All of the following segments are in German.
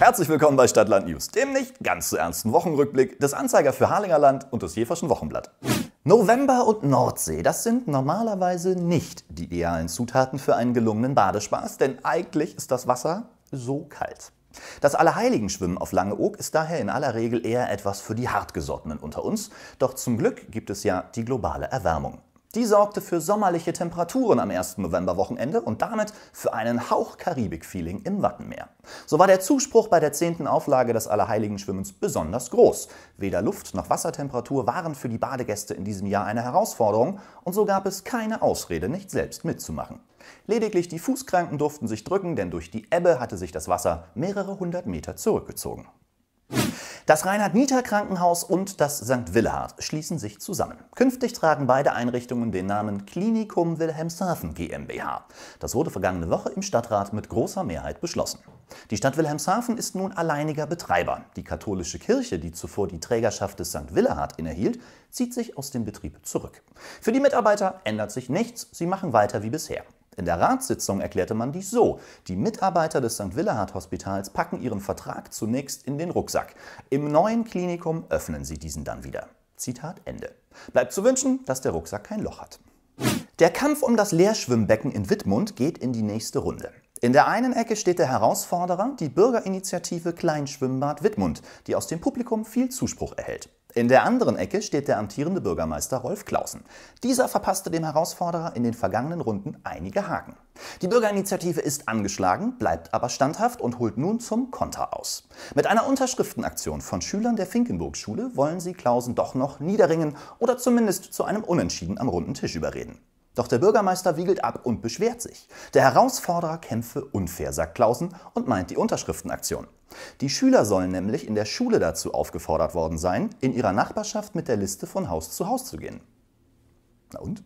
Herzlich willkommen bei Stadtland News, dem nicht ganz so ernsten Wochenrückblick des Anzeiger für Harlingerland und des Jeferschen Wochenblatt. November und Nordsee, das sind normalerweise nicht die idealen Zutaten für einen gelungenen Badespaß, denn eigentlich ist das Wasser so kalt. Das Allerheiligen Schwimmen auf Lange Langeoog ist daher in aller Regel eher etwas für die Hartgesottenen unter uns, doch zum Glück gibt es ja die globale Erwärmung. Die sorgte für sommerliche Temperaturen am 1. Novemberwochenende und damit für einen Hauch Karibik-Feeling im Wattenmeer. So war der Zuspruch bei der 10. Auflage des Allerheiligen-Schwimmens besonders groß. Weder Luft- noch Wassertemperatur waren für die Badegäste in diesem Jahr eine Herausforderung und so gab es keine Ausrede, nicht selbst mitzumachen. Lediglich die Fußkranken durften sich drücken, denn durch die Ebbe hatte sich das Wasser mehrere hundert Meter zurückgezogen. Das Reinhard-Nieter-Krankenhaus und das St. Willehard schließen sich zusammen. Künftig tragen beide Einrichtungen den Namen Klinikum Wilhelmshaven GmbH. Das wurde vergangene Woche im Stadtrat mit großer Mehrheit beschlossen. Die Stadt Wilhelmshaven ist nun alleiniger Betreiber. Die katholische Kirche, die zuvor die Trägerschaft des St. Willehard innehielt, zieht sich aus dem Betrieb zurück. Für die Mitarbeiter ändert sich nichts, sie machen weiter wie bisher. In der Ratssitzung erklärte man dies so. Die Mitarbeiter des St. Willehard Hospitals packen ihren Vertrag zunächst in den Rucksack. Im neuen Klinikum öffnen sie diesen dann wieder. Zitat Ende. Bleibt zu wünschen, dass der Rucksack kein Loch hat. Der Kampf um das Leerschwimmbecken in Wittmund geht in die nächste Runde. In der einen Ecke steht der Herausforderer, die Bürgerinitiative Kleinschwimmbad Wittmund, die aus dem Publikum viel Zuspruch erhält. In der anderen Ecke steht der amtierende Bürgermeister Rolf Clausen. Dieser verpasste dem Herausforderer in den vergangenen Runden einige Haken. Die Bürgerinitiative ist angeschlagen, bleibt aber standhaft und holt nun zum Konter aus. Mit einer Unterschriftenaktion von Schülern der Finkenburg-Schule wollen sie Clausen doch noch niederringen oder zumindest zu einem Unentschieden am runden Tisch überreden. Doch der Bürgermeister wiegelt ab und beschwert sich. Der Herausforderer kämpfe unfair, sagt Clausen und meint die Unterschriftenaktion. Die Schüler sollen nämlich in der Schule dazu aufgefordert worden sein, in ihrer Nachbarschaft mit der Liste von Haus zu Haus zu gehen. Na und?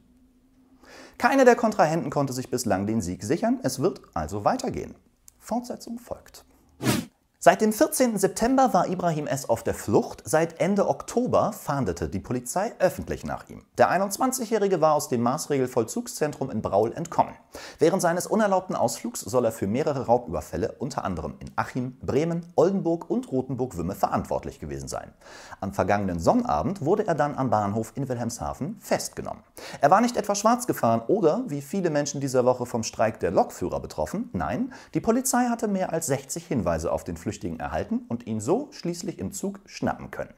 Keiner der Kontrahenten konnte sich bislang den Sieg sichern, es wird also weitergehen. Fortsetzung folgt. Seit dem 14. September war Ibrahim S. auf der Flucht. Seit Ende Oktober fahndete die Polizei öffentlich nach ihm. Der 21-Jährige war aus dem Maßregelvollzugszentrum in Braul entkommen. Während seines unerlaubten Ausflugs soll er für mehrere Raubüberfälle unter anderem in Achim, Bremen, Oldenburg und Rothenburg-Wümme verantwortlich gewesen sein. Am vergangenen Sonnabend wurde er dann am Bahnhof in Wilhelmshaven festgenommen. Er war nicht etwa schwarz gefahren oder, wie viele Menschen dieser Woche vom Streik der Lokführer betroffen, nein, die Polizei hatte mehr als 60 Hinweise auf den Flüchtling Flüchtigen erhalten und ihn so schließlich im Zug schnappen können.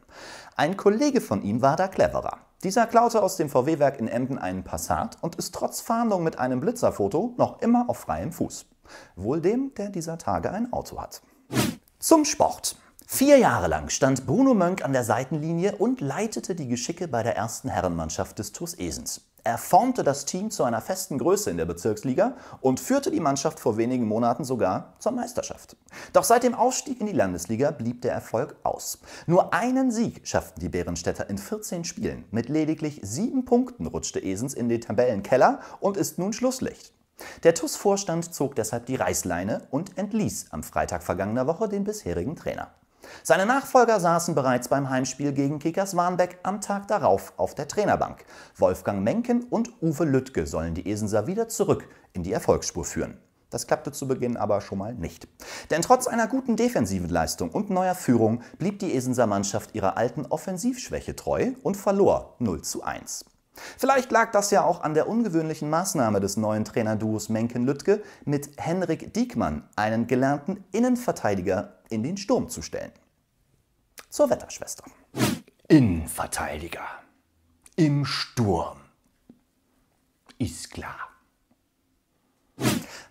Ein Kollege von ihm war da cleverer. Dieser klaute aus dem VW-Werk in Emden einen Passat und ist trotz Fahndung mit einem Blitzerfoto noch immer auf freiem Fuß. Wohl dem, der dieser Tage ein Auto hat. Zum Sport. Vier Jahre lang stand Bruno Mönk an der Seitenlinie und leitete die Geschicke bei der ersten Herrenmannschaft des TuS Esens. Er formte das Team zu einer festen Größe in der Bezirksliga und führte die Mannschaft vor wenigen Monaten sogar zur Meisterschaft. Doch seit dem Aufstieg in die Landesliga blieb der Erfolg aus. Nur einen Sieg schafften die Bärenstädter in 14 Spielen. Mit lediglich sieben Punkten rutschte Esens in den Tabellenkeller und ist nun Schlusslicht. Der TUS-Vorstand zog deshalb die Reißleine und entließ am Freitag vergangener Woche den bisherigen Trainer. Seine Nachfolger saßen bereits beim Heimspiel gegen Kickers Warnbeck am Tag darauf auf der Trainerbank. Wolfgang Menken und Uwe Lüttke sollen die Esenser wieder zurück in die Erfolgsspur führen. Das klappte zu Beginn aber schon mal nicht. Denn trotz einer guten defensiven Leistung und neuer Führung blieb die Esenser Mannschaft ihrer alten Offensivschwäche treu und verlor 0 zu 1. Vielleicht lag das ja auch an der ungewöhnlichen Maßnahme des neuen Trainerduos Menken-Lüttke, mit Henrik Diekmann einen gelernten Innenverteidiger in den Sturm zu stellen. Zur Wetterschwester. Innenverteidiger. Im Sturm. Ist klar.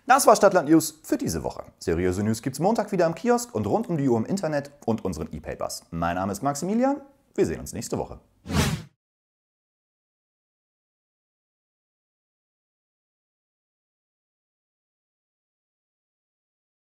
Das war Stadtland News für diese Woche. Seriöse News gibt's Montag wieder am Kiosk und rund um die Uhr im Internet und unseren E-Papers. Mein Name ist Maximilian. Wir sehen uns nächste Woche.